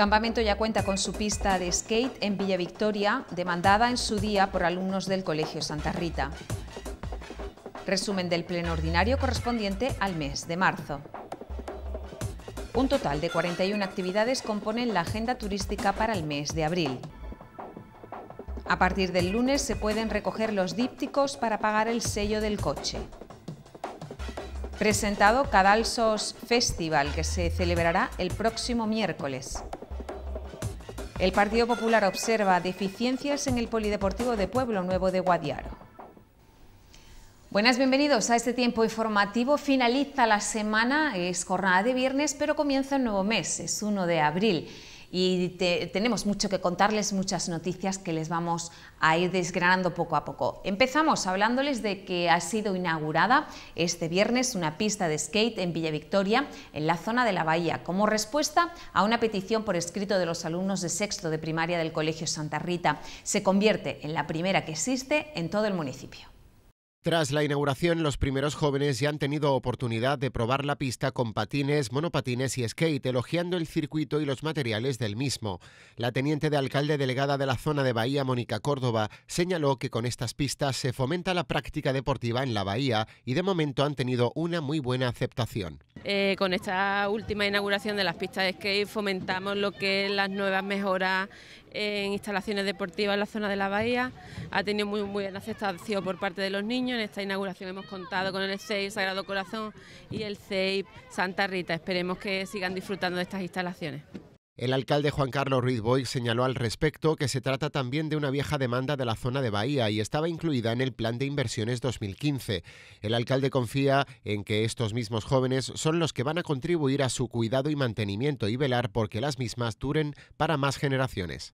Campamento ya cuenta con su pista de skate en Villa Victoria, demandada en su día por alumnos del Colegio Santa Rita. Resumen del pleno ordinario correspondiente al mes de marzo. Un total de 41 actividades componen la agenda turística para el mes de abril. A partir del lunes se pueden recoger los dípticos para pagar el sello del coche. Presentado Cadalsos Festival, que se celebrará el próximo miércoles. El Partido Popular observa deficiencias en el Polideportivo de Pueblo Nuevo de Guadiaro. Buenas, bienvenidos a este tiempo informativo. Finaliza la semana, es jornada de viernes, pero comienza un nuevo mes, es 1 de abril y tenemos mucho que contarles, muchas noticias que les vamos a ir desgranando poco a poco. Empezamos hablándoles de que ha sido inaugurada este viernes una pista de skate en Villa Victoria, en la zona de la Bahía, como respuesta a una petición por escrito de los alumnos de sexto de primaria del Colegio Santa Rita. Se convierte en la primera que existe en todo el municipio. Tras la inauguración, los primeros jóvenes ya han tenido oportunidad de probar la pista con patines, monopatines y skate, elogiando el circuito y los materiales del mismo. La teniente de alcalde delegada de la zona de Bahía, Mónica Córdoba, señaló que con estas pistas se fomenta la práctica deportiva en la Bahía y de momento han tenido una muy buena aceptación. Eh, con esta última inauguración de las pistas de skate fomentamos lo que es las nuevas mejoras en instalaciones deportivas en la zona de la bahía. Ha tenido muy, muy buena aceptación por parte de los niños. En esta inauguración hemos contado con el CEIP Sagrado Corazón y el CEIP Santa Rita. Esperemos que sigan disfrutando de estas instalaciones. El alcalde Juan Carlos Ruiz Boy señaló al respecto que se trata también de una vieja demanda de la zona de Bahía y estaba incluida en el Plan de Inversiones 2015. El alcalde confía en que estos mismos jóvenes son los que van a contribuir a su cuidado y mantenimiento y velar porque las mismas duren para más generaciones.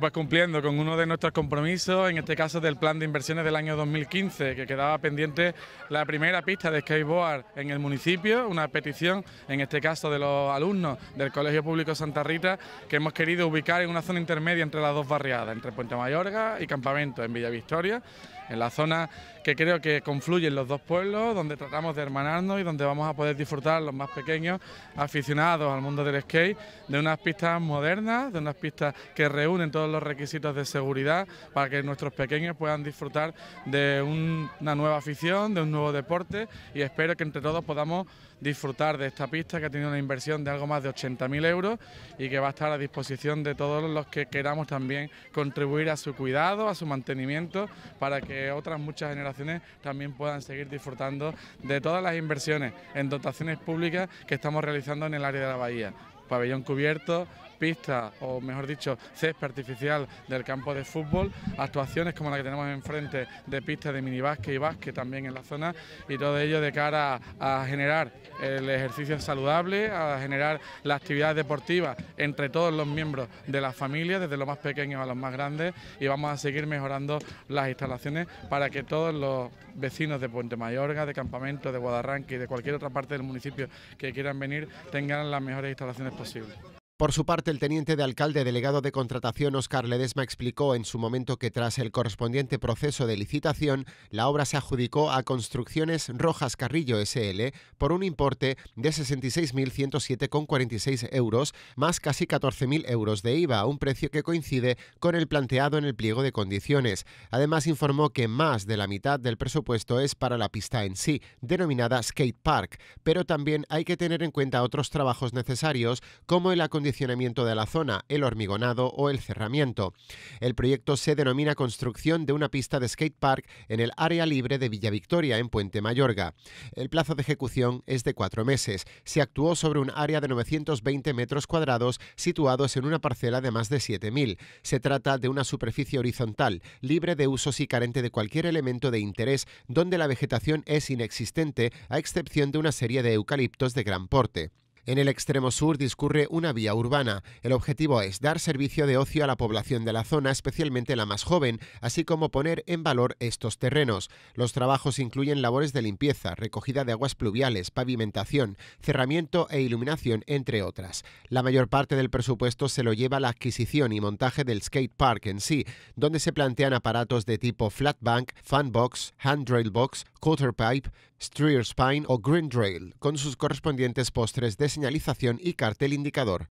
Pues cumpliendo con uno de nuestros compromisos, en este caso del plan de inversiones del año 2015, que quedaba pendiente la primera pista de skateboard en el municipio, una petición, en este caso de los alumnos del Colegio Público Santa Rita, que hemos querido ubicar en una zona intermedia entre las dos barriadas, entre Puente Mayorga y Campamento, en Villa Victoria en la zona que creo que confluyen los dos pueblos, donde tratamos de hermanarnos y donde vamos a poder disfrutar los más pequeños aficionados al mundo del skate, de unas pistas modernas, de unas pistas que reúnen todos los requisitos de seguridad para que nuestros pequeños puedan disfrutar de una nueva afición, de un nuevo deporte y espero que entre todos podamos disfrutar de esta pista que ha tenido una inversión de algo más de 80.000 euros y que va a estar a disposición de todos los que queramos también contribuir a su cuidado, a su mantenimiento, para que otras muchas generaciones también puedan seguir disfrutando de todas las inversiones en dotaciones públicas que estamos realizando en el área de la bahía. Pabellón cubierto, pista, o mejor dicho, césped artificial del campo de fútbol, actuaciones como la que tenemos enfrente de pistas de minibásquet y básquet también en la zona, y todo ello de cara a, generar el ejercicio saludable, a generar la actividad deportiva entre todos los miembros de la familia, desde los más pequeños a los más grandes, y vamos a seguir mejorando las instalaciones para que todos los vecinos de Puente Mayorga, de Campamento, de Guadarranque y de cualquier otra parte del municipio que quieran venir tengan las mejores instalaciones posibles. Por su parte, el teniente de alcalde delegado de contratación Oscar Ledesma explicó en su momento que tras el correspondiente proceso de licitación, la obra se adjudicó a Construcciones Rojas Carrillo SL por un importe de 66.107,46 euros más casi 14.000 euros de IVA, un precio que coincide con el planteado en el pliego de condiciones. Además, informó que más de la mitad del presupuesto es para la pista en sí, denominada Skate Park, pero también hay que tener en cuenta otros trabajos necesarios como el acondicionamiento acondicionamiento de la zona, el hormigonado o el cerramiento. El proyecto se denomina construcción de una pista de skate park en el área libre de Villa Victoria, en Puente Mayorga. El plazo de ejecución es de cuatro meses. Se actuó sobre un área de 920 metros cuadrados situados en una parcela de más de 7.000. Se trata de una superficie horizontal, libre de usos y carente de cualquier elemento de interés, donde la vegetación es inexistente, a excepción de una serie de eucaliptos de gran porte. En el extremo sur discurre una vía urbana. El objetivo es dar servicio de ocio a la población de la zona, especialmente la más joven, así como poner en valor estos terrenos. Los trabajos incluyen labores de limpieza, recogida de aguas pluviales, pavimentación, cerramiento e iluminación, entre otras. La mayor parte del presupuesto se lo lleva a la adquisición y montaje del skate park en sí, donde se plantean aparatos de tipo flatbank, fanbox, handrail box, quarter pipe, Streer's Pine o Green Trail, con sus correspondientes postres de señalización y cartel indicador.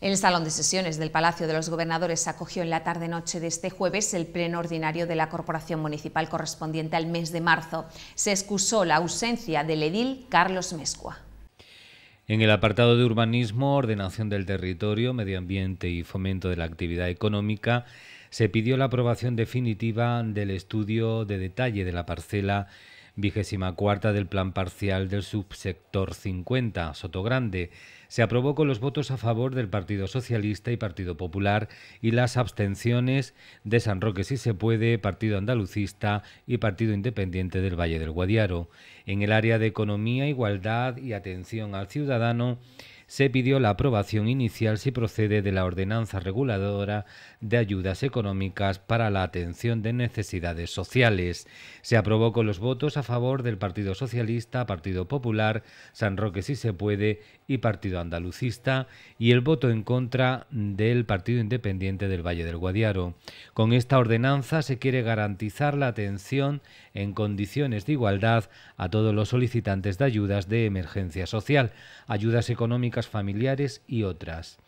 El Salón de Sesiones del Palacio de los Gobernadores acogió en la tarde-noche de este jueves el pleno ordinario de la Corporación Municipal correspondiente al mes de marzo. Se excusó la ausencia del edil Carlos Mescua. En el apartado de urbanismo, ordenación del territorio, medio ambiente y fomento de la actividad económica, se pidió la aprobación definitiva del estudio de detalle de la parcela vigésima cuarta del Plan Parcial del Subsector 50, Sotogrande. Se aprobó con los votos a favor del Partido Socialista y Partido Popular y las abstenciones de San Roque Si Se Puede, Partido Andalucista y Partido Independiente del Valle del Guadiaro. En el área de Economía, Igualdad y Atención al Ciudadano, se pidió la aprobación inicial si procede de la ordenanza reguladora de ayudas económicas para la atención de necesidades sociales. Se aprobó con los votos a favor del Partido Socialista, Partido Popular, San Roque si se puede y Partido Andalucista y el voto en contra del Partido Independiente del Valle del Guadiaro. Con esta ordenanza se quiere garantizar la atención en condiciones de igualdad a todos los solicitantes de ayudas de emergencia social, ayudas económicas familiares y otras.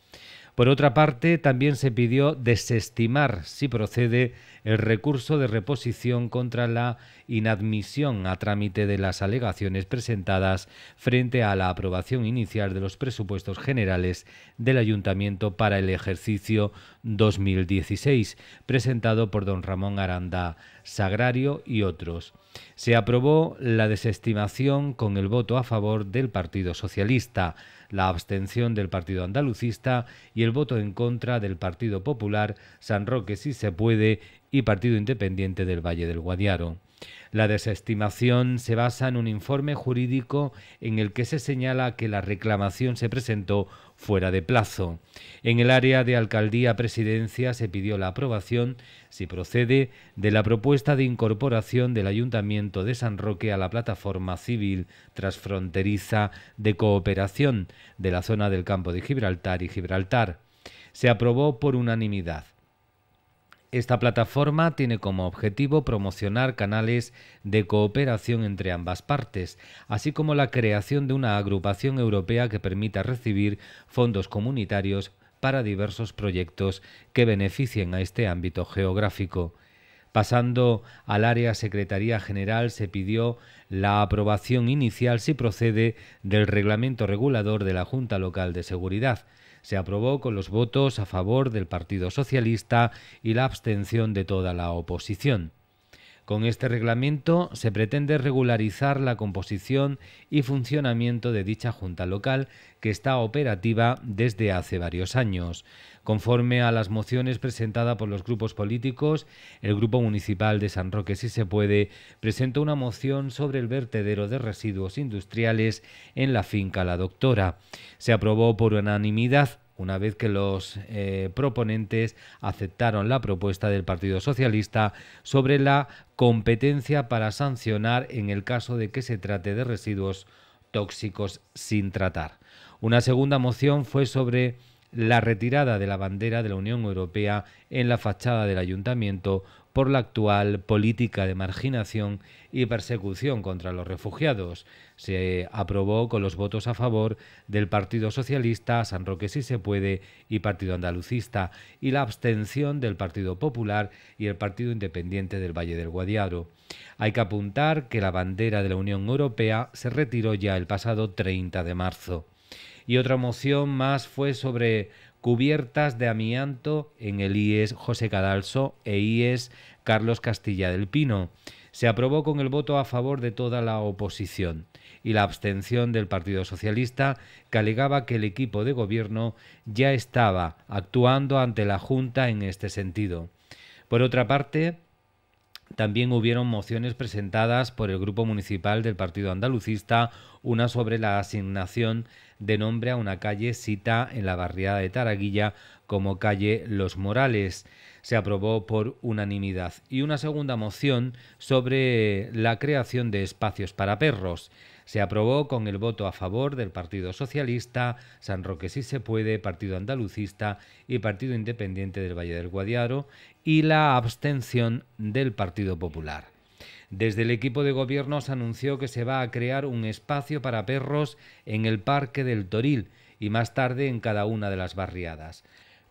Por otra parte, también se pidió desestimar, si procede, el recurso de reposición contra la inadmisión a trámite de las alegaciones presentadas frente a la aprobación inicial de los presupuestos generales del Ayuntamiento para el ejercicio 2016, presentado por don Ramón Aranda Sagrario y otros. Se aprobó la desestimación con el voto a favor del Partido Socialista la abstención del Partido Andalucista y el voto en contra del Partido Popular, San Roque si se puede y Partido Independiente del Valle del Guadiaro. La desestimación se basa en un informe jurídico en el que se señala que la reclamación se presentó fuera de plazo. En el área de alcaldía-presidencia se pidió la aprobación, si procede, de la propuesta de incorporación del Ayuntamiento de San Roque a la plataforma civil transfronteriza de cooperación de la zona del campo de Gibraltar y Gibraltar. Se aprobó por unanimidad. Esta plataforma tiene como objetivo promocionar canales de cooperación entre ambas partes, así como la creación de una agrupación europea que permita recibir fondos comunitarios para diversos proyectos que beneficien a este ámbito geográfico. Pasando al área Secretaría General, se pidió la aprobación inicial, si procede, del Reglamento Regulador de la Junta Local de Seguridad se aprobó con los votos a favor del Partido Socialista y la abstención de toda la oposición. Con este reglamento se pretende regularizar la composición y funcionamiento de dicha Junta Local que está operativa desde hace varios años. Conforme a las mociones presentadas por los grupos políticos, el Grupo Municipal de San Roque, si se puede, presentó una moción sobre el vertedero de residuos industriales en la finca La Doctora. Se aprobó por unanimidad una vez que los eh, proponentes aceptaron la propuesta del Partido Socialista sobre la competencia para sancionar en el caso de que se trate de residuos tóxicos sin tratar. Una segunda moción fue sobre la retirada de la bandera de la Unión Europea en la fachada del ayuntamiento por la actual política de marginación y persecución contra los refugiados. Se aprobó con los votos a favor del Partido Socialista, San Roque si se puede y Partido Andalucista, y la abstención del Partido Popular y el Partido Independiente del Valle del Guadiaro. Hay que apuntar que la bandera de la Unión Europea se retiró ya el pasado 30 de marzo. Y otra moción más fue sobre cubiertas de amianto en el IES José Cadalso e IES Carlos Castilla del Pino. Se aprobó con el voto a favor de toda la oposición y la abstención del Partido Socialista, que alegaba que el equipo de gobierno ya estaba actuando ante la Junta en este sentido. Por otra parte, también hubieron mociones presentadas por el Grupo Municipal del Partido Andalucista, una sobre la asignación de nombre a una calle cita en la barriada de Taraguilla como calle Los Morales. Se aprobó por unanimidad. Y una segunda moción sobre la creación de espacios para perros. Se aprobó con el voto a favor del Partido Socialista, San Roque si se puede, Partido Andalucista y Partido Independiente del Valle del Guadiaro y la abstención del Partido Popular. Desde el equipo de gobierno se anunció que se va a crear un espacio para perros en el Parque del Toril y más tarde en cada una de las barriadas.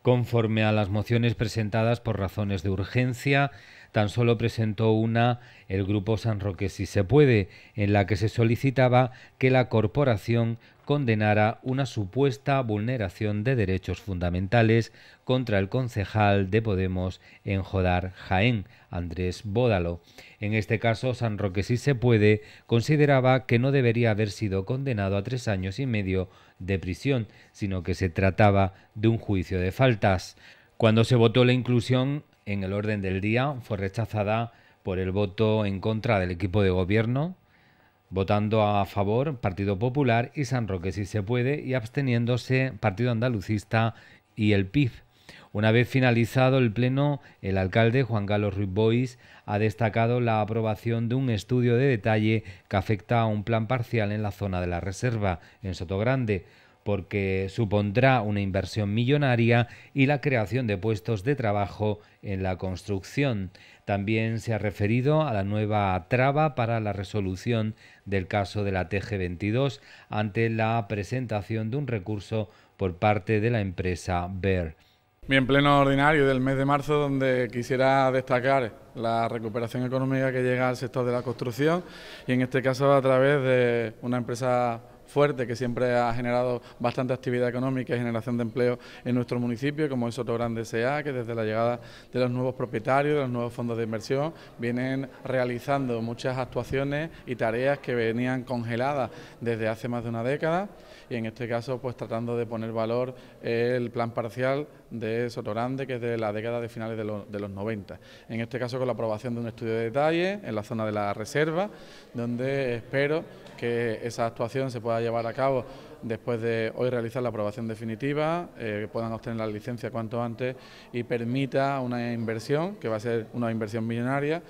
Conforme a las mociones presentadas por razones de urgencia, tan solo presentó una el Grupo San Roque Si Se Puede, en la que se solicitaba que la corporación condenara una supuesta vulneración de derechos fundamentales contra el concejal de Podemos en Jodar Jaén, Andrés Bódalo. En este caso, San Roque Si Se Puede consideraba que no debería haber sido condenado a tres años y medio de prisión, sino que se trataba de un juicio de faltas. Cuando se votó la inclusión en el orden del día fue rechazada por el voto en contra del equipo de gobierno, votando a favor Partido Popular y San Roque si se puede y absteniéndose Partido Andalucista y el PIF. Una vez finalizado el pleno, el alcalde Juan Carlos Ruiz Bois ha destacado la aprobación de un estudio de detalle que afecta a un plan parcial en la zona de la reserva, en Sotogrande porque supondrá una inversión millonaria y la creación de puestos de trabajo en la construcción. También se ha referido a la nueva traba para la resolución del caso de la TG22 ante la presentación de un recurso por parte de la empresa BER. Bien, pleno ordinario del mes de marzo, donde quisiera destacar la recuperación económica que llega al sector de la construcción y en este caso a través de una empresa fuerte que siempre ha generado bastante actividad económica y generación de empleo en nuestro municipio, como es otro Grande S.A., que desde la llegada de los nuevos propietarios, de los nuevos fondos de inversión, vienen realizando muchas actuaciones y tareas que venían congeladas desde hace más de una década y en este caso pues tratando de poner valor el plan parcial de Sotorande... que es de la década de finales de, los 90. En este caso con la aprobación de un estudio de detalle en la zona de la reserva, donde espero que esa actuación se pueda llevar a cabo después de hoy realizar la aprobación definitiva, eh, que puedan obtener la licencia cuanto antes y permita una inversión, que va a ser una inversión millonaria,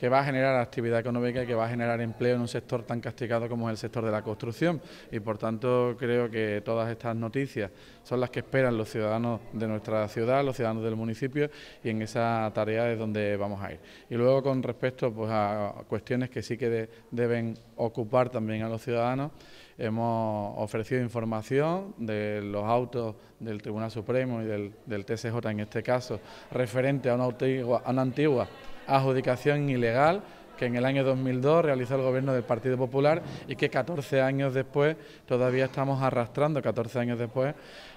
que va a generar actividad económica y que va a generar empleo en un sector tan castigado como es el sector de la construcción. Y por tanto creo que todas estas noticias son las que esperan los ciudadanos de nuestra ciudad, los ciudadanos del municipio y en esa tarea es donde vamos a ir. Y luego con respecto pues, a cuestiones que sí que deben ocupar también a los ciudadanos, hemos ofrecido información de los autos del Tribunal Supremo y del, del TCJ en este caso, referente a una antigua adjudicación ilegal que en el año 2002 realizó el gobierno del Partido Popular y que 14 años después todavía estamos arrastrando, 14 años después,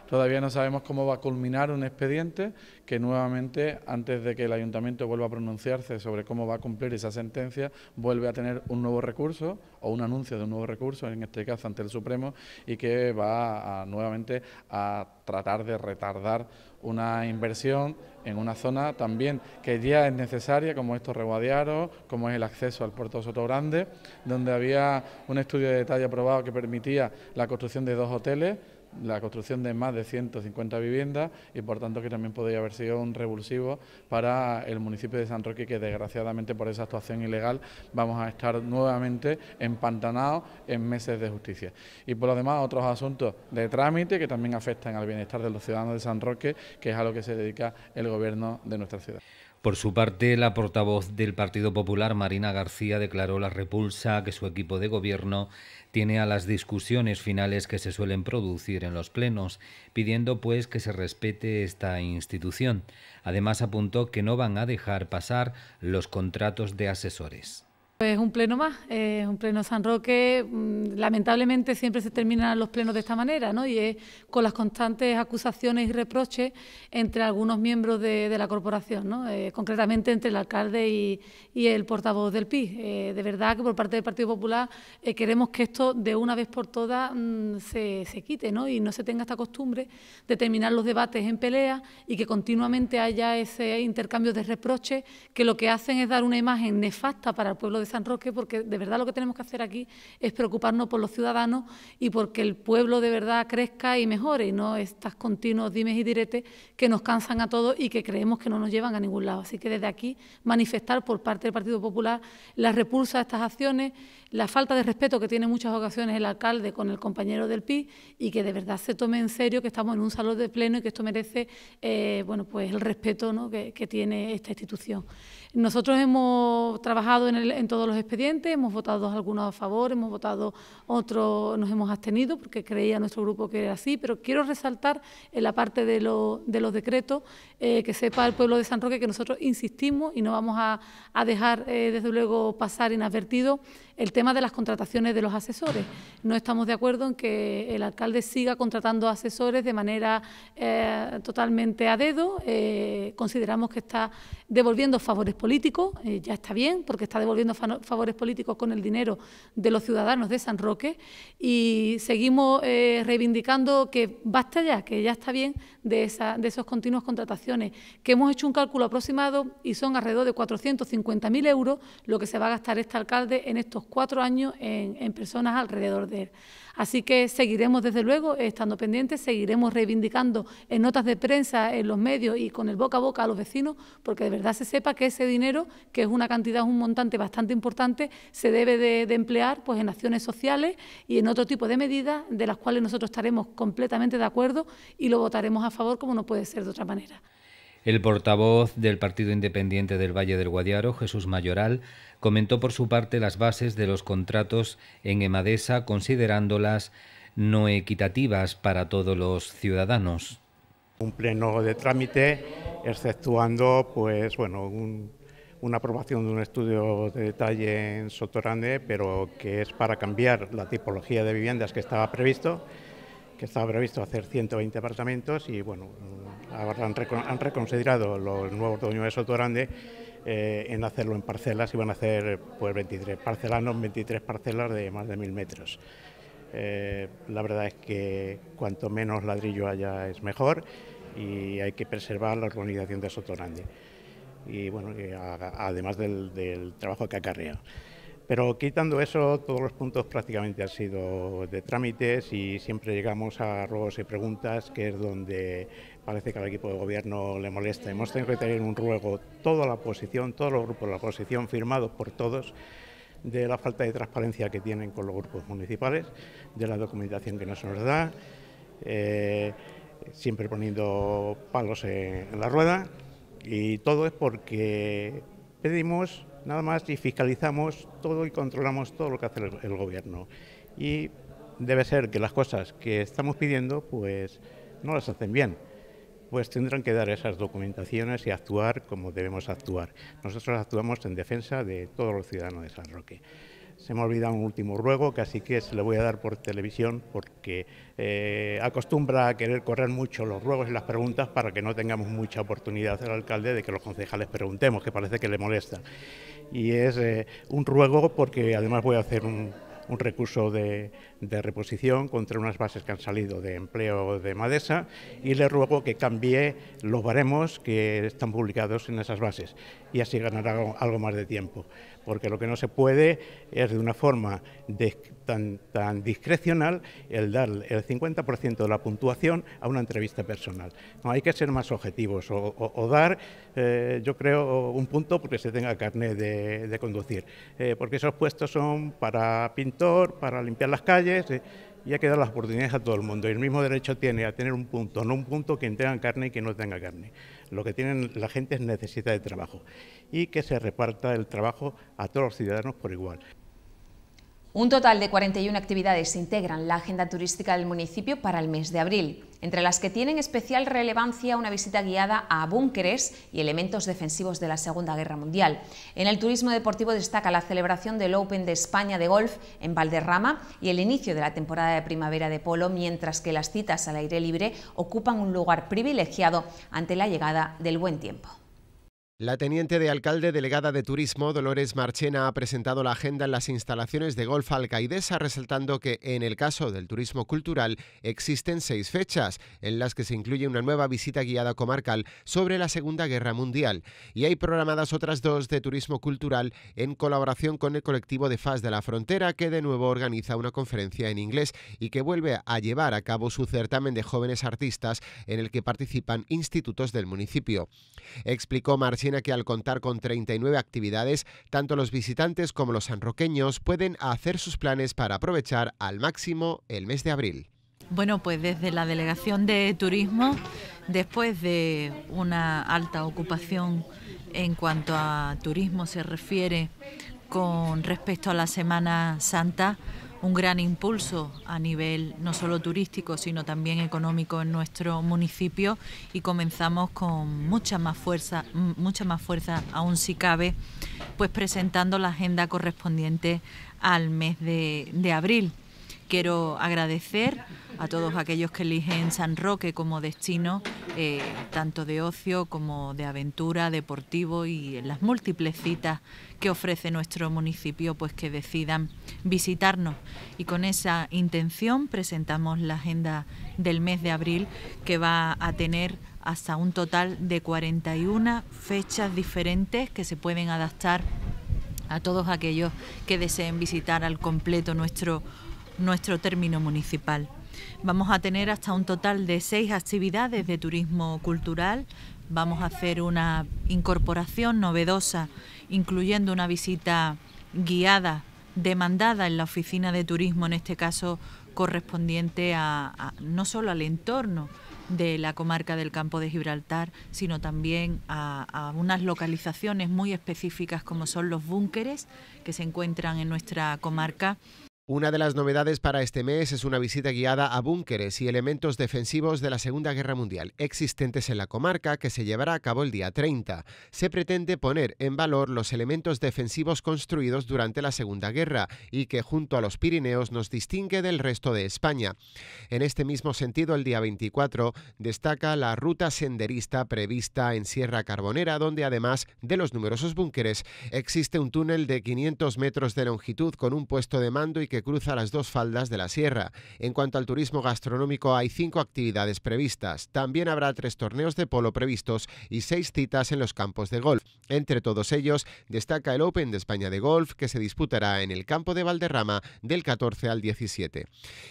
todavía no sabemos cómo va a culminar un expediente que nuevamente, antes de que el ayuntamiento vuelva a pronunciarse sobre cómo va a cumplir esa sentencia, vuelve a tener un nuevo recurso o un anuncio de un nuevo recurso, en este caso ante el Supremo, y que va nuevamente a tratar de retardar una inversión en una zona también que ya es necesaria, como estos reguadearos, como es el acceso al puerto de Soto Grande, donde había un estudio de detalle aprobado que permitía la construcción de dos hoteles la construcción de más de 150 viviendas y por tanto que también podría haber sido un revulsivo para el municipio de San Roque que desgraciadamente por esa actuación ilegal vamos a estar nuevamente empantanados en meses de justicia. Y por lo demás otros asuntos de trámite que también afectan al bienestar de los ciudadanos de San Roque, que es a lo que se dedica el gobierno de nuestra ciudad. Por su parte, la portavoz del Partido Popular, Marina García, declaró la repulsa que su equipo de gobierno tiene a las discusiones finales que se suelen producir en los plenos, pidiendo pues que se respete esta institución. Además apuntó que no van a dejar pasar los contratos de asesores. Es un pleno más, es un pleno San Roque. Mm, lamentablemente siempre se terminan los plenos de esta manera, ¿no? Y es con las constantes acusaciones y reproches entre algunos miembros de, la corporación, ¿no? Eh, concretamente entre el alcalde y, el portavoz del PIB. Eh, de verdad que por parte del Partido Popular eh, queremos que esto de una vez por todas mm, se, quite, ¿no? Y no se tenga esta costumbre de terminar los debates en pelea y que continuamente haya ese intercambio de reproches que lo que hacen es dar una imagen nefasta para el pueblo de San San Roque, porque de verdad lo que tenemos que hacer aquí es preocuparnos por los ciudadanos y porque el pueblo de verdad crezca y mejore, y no estas continuos dimes y diretes que nos cansan a todos y que creemos que no nos llevan a ningún lado. Así que desde aquí manifestar por parte del Partido Popular la repulsa a estas acciones la falta de respeto que tiene muchas ocasiones el alcalde con el compañero del PI y que de verdad se tome en serio que estamos en un salón de pleno y que esto merece eh, bueno, pues el respeto que, tiene esta institución. Nosotros hemos trabajado en, todos los expedientes, hemos votado algunos a favor, hemos votado otros, nos hemos abstenido porque creía nuestro grupo que era así, pero quiero resaltar en la parte de, los decretos eh, que sepa el pueblo de San Roque que nosotros insistimos y no vamos a, dejar eh, desde luego pasar inadvertido el tema de las contrataciones de los asesores. No estamos de acuerdo en que el alcalde siga contratando asesores de manera eh, totalmente a dedo. Eh, consideramos que está devolviendo favores políticos, eh, ya está bien, porque está devolviendo favores políticos con el dinero de los ciudadanos de San Roque y seguimos reivindicando que basta ya, que ya está bien de, esa, de esas continuas contrataciones, que hemos hecho un cálculo aproximado y son alrededor de 450.000 euros lo que se va a gastar este alcalde en estos cuatro cuatro años en, personas alrededor de él. Así que seguiremos, desde luego, estando pendientes, seguiremos reivindicando en notas de prensa, en los medios y con el boca a boca a los vecinos, porque de verdad se sepa que ese dinero, que es una cantidad, un montante bastante importante, se debe de, de emplear pues, en acciones sociales y en otro tipo de medidas de las cuales nosotros estaremos completamente de acuerdo y lo votaremos a favor como no puede ser de otra manera. El portavoz del Partido Independiente del Valle del Guadiaro, Jesús Mayoral, comentó por su parte las bases de los contratos en Emadesa, considerándolas no equitativas para todos los ciudadanos. Un pleno de trámite, exceptuando pues bueno, una aprobación de un estudio de detalle en Sotorande, pero que es para cambiar la tipología de viviendas que estaba previsto que estaba previsto hacer 120 apartamentos y bueno, ahora han, reconsiderado los nuevos dueños de Soto eh, en hacerlo en parcelas y van a hacer pues 23 parcelanos, 23 parcelas de más de 1000 metros. Eh, la verdad es que cuanto menos ladrillo haya es mejor y hay que preservar la organización de Sotorande, Y bueno, además del trabajo que acarrea. Pero quitando eso, todos los puntos prácticamente han sido de trámites y siempre llegamos a ruegos y preguntas, que es donde parece que al equipo de gobierno le molesta. Hemos tenido que tener un ruego, toda la oposición, todos los grupos de la oposición, firmados por todos, de la falta de transparencia que tienen con los grupos municipales, de la documentación que no se nos da, eh, siempre poniendo palos en la rueda, y todo es porque pedimos nada más y fiscalizamos todo y controlamos todo lo que hace el, gobierno. Y debe ser que las cosas que estamos pidiendo pues no las hacen bien pues tendrán que dar esas documentaciones y actuar como debemos actuar. Nosotros actuamos en defensa de todos los ciudadanos de San Roque. Se me ha olvidado un último ruego, que así que se lo voy a dar por televisión, porque eh, acostumbra a querer correr mucho los ruegos y las preguntas para que no tengamos mucha oportunidad el alcalde de que los concejales preguntemos, que parece que le molesta. Y es eh, un ruego porque además voy a hacer un, recurso de, de, reposición contra unas bases que han salido de empleo de Madesa y le ruego que cambie los baremos que están publicados en esas bases y así ganar algo, más de tiempo. Porque lo que no se puede es de una forma tan, discrecional el dar el 50% de la puntuación a una entrevista personal. hay que ser más objetivos o, dar, eh, yo creo, un punto porque se tenga carne de, de conducir. Eh, porque esos puestos son para pintor, para limpiar las calles. Eh, y hay que dar las oportunidades a todo el mundo. Y el mismo derecho tiene a tener un punto, no un punto quien tenga carne y quien no tenga carne lo que tienen la gente es necesidad de trabajo y que se reparta el trabajo a todos los ciudadanos por igual. Un total de 41 actividades integran la agenda turística del municipio para el mes de abril, entre las que tienen especial relevancia una visita guiada a búnkeres y elementos defensivos de la Segunda Guerra Mundial. En el turismo deportivo destaca la celebración del Open de España de golf en Valderrama y el inicio de la temporada de primavera de polo, mientras que las citas al aire libre ocupan un lugar privilegiado ante la llegada del buen tiempo. La teniente de alcalde delegada de Turismo, Dolores Marchena, ha presentado la agenda en las instalaciones de golf alcaidesa, resaltando que en el caso del turismo cultural existen seis fechas, en las que se incluye una nueva visita guiada comarcal sobre la Segunda Guerra Mundial. Y hay programadas otras dos de turismo cultural en colaboración con el colectivo de FAS de la Frontera, que de nuevo organiza una conferencia en inglés y que vuelve a llevar a cabo su certamen de jóvenes artistas en el que participan institutos del municipio. Explicó Marchena que al contar con 39 actividades, tanto los visitantes como los sanroqueños pueden hacer sus planes para aprovechar al máximo el mes de abril. Bueno, pues desde la Delegación de Turismo, después de una alta ocupación en cuanto a turismo se refiere con respecto a la Semana Santa, un gran impulso a nivel no solo turístico, sino también económico en nuestro municipio y comenzamos con mucha más fuerza, mucha más fuerza aún si cabe, pues presentando la agenda correspondiente al mes de, de abril quiero agradecer a todos aquellos que eligen San Roque como destino, eh, tanto de ocio como de aventura, deportivo y en las múltiples citas que ofrece nuestro municipio, pues que decidan visitarnos. Y con esa intención presentamos la agenda del mes de abril que va a tener hasta un total de 41 fechas diferentes que se pueden adaptar a todos aquellos que deseen visitar al completo nuestro nuestro término municipal. Vamos a tener hasta un total de seis actividades de turismo cultural. Vamos a hacer una incorporación novedosa, incluyendo una visita guiada, demandada en la oficina de turismo, en este caso correspondiente a, no solo al entorno, de la comarca del campo de Gibraltar, sino también a, unas localizaciones muy específicas como son los búnkeres que se encuentran en nuestra comarca una de las novedades para este mes es una visita guiada a búnkeres y elementos defensivos de la Segunda Guerra Mundial existentes en la comarca que se llevará a cabo el día 30. Se pretende poner en valor los elementos defensivos construidos durante la Segunda Guerra y que junto a los Pirineos nos distingue del resto de España. En este mismo sentido, el día 24 destaca la ruta senderista prevista en Sierra Carbonera, donde además de los numerosos búnkeres existe un túnel de 500 metros de longitud con un puesto de mando y que cruza las dos faldas de la sierra. En cuanto al turismo gastronómico, hay cinco actividades previstas. También habrá tres torneos de polo previstos y seis citas en los campos de golf. Entre todos ellos, destaca el Open de España de Golf, que se disputará en el campo de Valderrama del 14 al 17.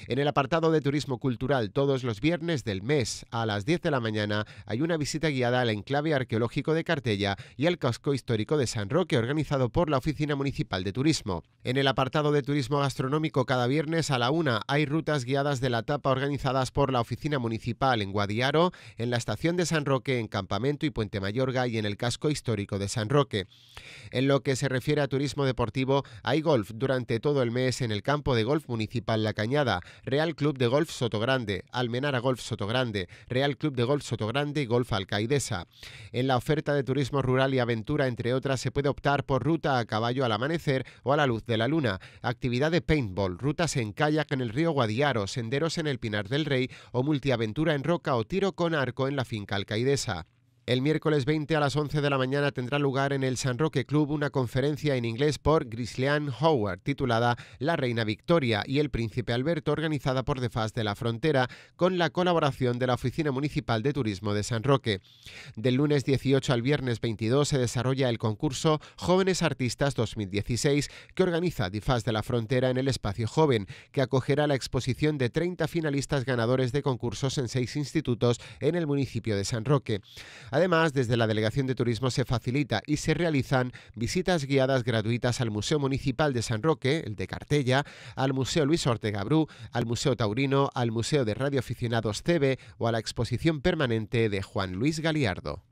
En el apartado de turismo cultural, todos los viernes del mes a las 10 de la mañana, hay una visita guiada al enclave arqueológico de Cartella y al casco histórico de San Roque, organizado por la Oficina Municipal de Turismo. En el apartado de turismo gastronómico, cada viernes a la una. Hay rutas guiadas de la tapa organizadas por la Oficina Municipal en Guadiaro, en la estación de San Roque, en Campamento y Puente Mayorga y en el casco histórico de San Roque. En lo que se refiere a turismo deportivo, hay golf durante todo el mes en el campo de golf municipal La Cañada, Real Club de Golf Sotogrande, Almenara Golf Sotogrande, Real Club de Golf Sotogrande y Golf Alcaidesa. En la oferta de turismo rural y aventura, entre otras, se puede optar por ruta a caballo al amanecer o a la luz de la luna, actividad de rutas en kayak en el río Guadiaro, senderos en el Pinar del Rey o multiaventura en roca o tiro con arco en la finca alcaidesa. El miércoles 20 a las 11 de la mañana tendrá lugar en el San Roque Club una conferencia en inglés por Grislean Howard titulada La Reina Victoria y el Príncipe Alberto organizada por defaz de la Frontera con la colaboración de la Oficina Municipal de Turismo de San Roque. Del lunes 18 al viernes 22 se desarrolla el concurso Jóvenes Artistas 2016 que organiza The de la Frontera en el Espacio Joven, que acogerá la exposición de 30 finalistas ganadores de concursos en seis institutos en el municipio de San Roque. Además, desde la Delegación de Turismo se facilita y se realizan visitas guiadas gratuitas al Museo Municipal de San Roque, el de Cartella, al Museo Luis Ortega Bru, al Museo Taurino, al Museo de Radio Aficionados CB o a la exposición permanente de Juan Luis Galiardo.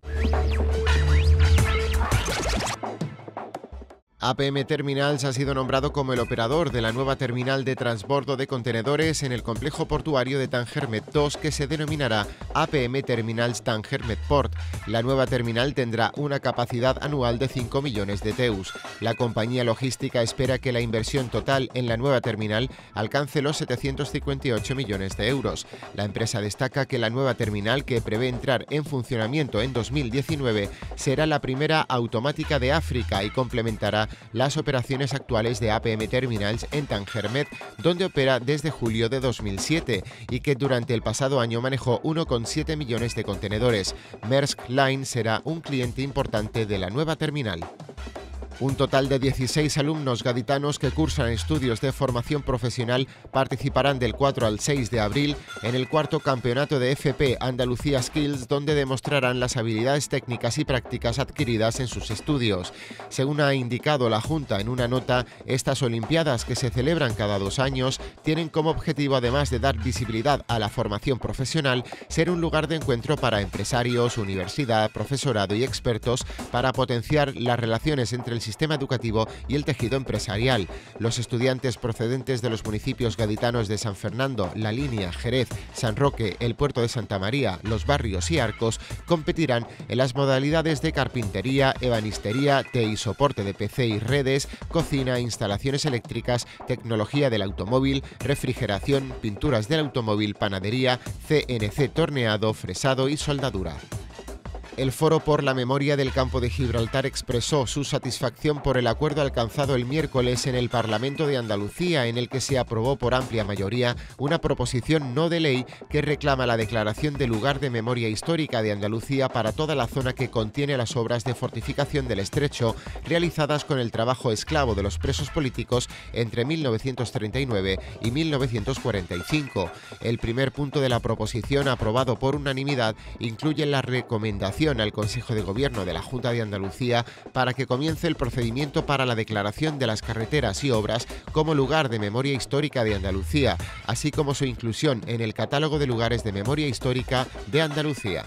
APM Terminals ha sido nombrado como el operador de la nueva terminal de transbordo de contenedores en el complejo portuario de Tangermed 2 que se denominará APM Terminals Tangermed Port. La nueva terminal tendrá una capacidad anual de 5 millones de teus. La compañía logística espera que la inversión total en la nueva terminal alcance los 758 millones de euros. La empresa destaca que la nueva terminal que prevé entrar en funcionamiento en 2019 será la primera automática de África y complementará las operaciones actuales de APM Terminals en Tangermet, donde opera desde julio de 2007 y que durante el pasado año manejó 1,7 millones de contenedores. Maersk Line será un cliente importante de la nueva terminal. Un total de 16 alumnos gaditanos que cursan estudios de formación profesional participarán del 4 al 6 de abril en el cuarto campeonato de FP Andalucía Skills, donde demostrarán las habilidades técnicas y prácticas adquiridas en sus estudios. Según ha indicado la Junta en una nota, estas Olimpiadas que se celebran cada dos años tienen como objetivo, además de dar visibilidad a la formación profesional, ser un lugar de encuentro para empresarios, universidad, profesorado y expertos para potenciar las relaciones entre el sistema sistema educativo y el tejido empresarial. Los estudiantes procedentes de los municipios gaditanos de San Fernando, La Línea, Jerez, San Roque, el puerto de Santa María, los barrios y arcos competirán en las modalidades de carpintería, ebanistería, té y soporte de PC y redes, cocina, instalaciones eléctricas, tecnología del automóvil, refrigeración, pinturas del automóvil, panadería, CNC torneado, fresado y soldadura. El Foro por la Memoria del Campo de Gibraltar expresó su satisfacción por el acuerdo alcanzado el miércoles en el Parlamento de Andalucía, en el que se aprobó por amplia mayoría una proposición no de ley que reclama la declaración de lugar de memoria histórica de Andalucía para toda la zona que contiene las obras de fortificación del estrecho realizadas con el trabajo esclavo de los presos políticos entre 1939 y 1945. El primer punto de la proposición aprobado por unanimidad incluye la recomendación al Consejo de Gobierno de la Junta de Andalucía para que comience el procedimiento para la declaración de las carreteras y obras como lugar de memoria histórica de Andalucía, así como su inclusión en el catálogo de lugares de memoria histórica de Andalucía.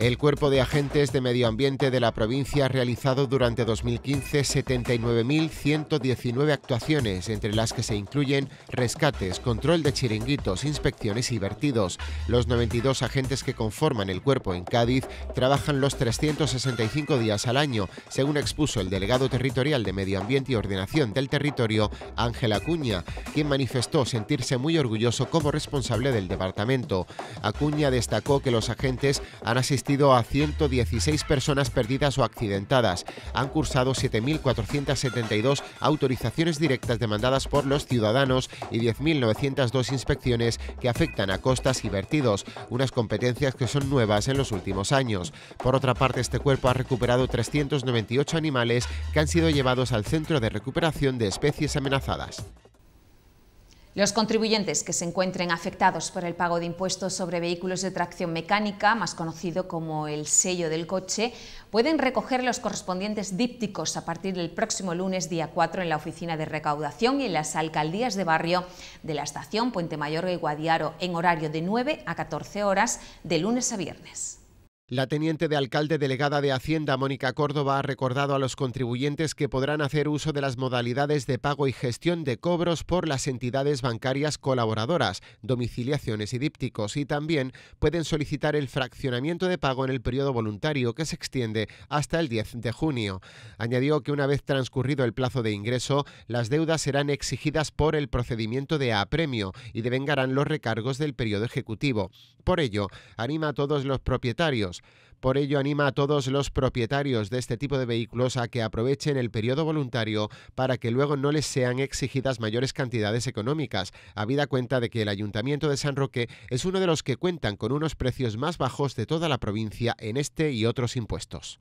El cuerpo de agentes de medio ambiente de la provincia ha realizado durante 2015 79.119 actuaciones, entre las que se incluyen rescates, control de chiringuitos, inspecciones y vertidos. Los 92 agentes que conforman el cuerpo en Cádiz trabajan los 365 días al año, según expuso el delegado territorial de Medio Ambiente y Ordenación del Territorio, Ángel Acuña, quien manifestó sentirse muy orgulloso como responsable del departamento. Acuña destacó que los agentes han asistido sido a 116 personas perdidas o accidentadas. Han cursado 7.472 autorizaciones directas demandadas por los ciudadanos y 10.902 inspecciones que afectan a costas y vertidos, unas competencias que son nuevas en los últimos años. Por otra parte, este cuerpo ha recuperado 398 animales que han sido llevados al Centro de Recuperación de Especies Amenazadas. Los contribuyentes que se encuentren afectados por el pago de impuestos sobre vehículos de tracción mecánica, más conocido como el sello del coche, pueden recoger los correspondientes dípticos a partir del próximo lunes día 4 en la oficina de recaudación y en las alcaldías de barrio de la estación Puente Mayor y Guadiaro en horario de 9 a 14 horas de lunes a viernes. La teniente de alcalde delegada de Hacienda, Mónica Córdoba, ha recordado a los contribuyentes que podrán hacer uso de las modalidades de pago y gestión de cobros por las entidades bancarias colaboradoras, domiciliaciones y dípticos, y también pueden solicitar el fraccionamiento de pago en el periodo voluntario que se extiende hasta el 10 de junio. Añadió que una vez transcurrido el plazo de ingreso, las deudas serán exigidas por el procedimiento de apremio y devengarán los recargos del periodo ejecutivo. Por ello, anima a todos los propietarios por ello, anima a todos los propietarios de este tipo de vehículos a que aprovechen el periodo voluntario para que luego no les sean exigidas mayores cantidades económicas, habida cuenta de que el Ayuntamiento de San Roque es uno de los que cuentan con unos precios más bajos de toda la provincia en este y otros impuestos.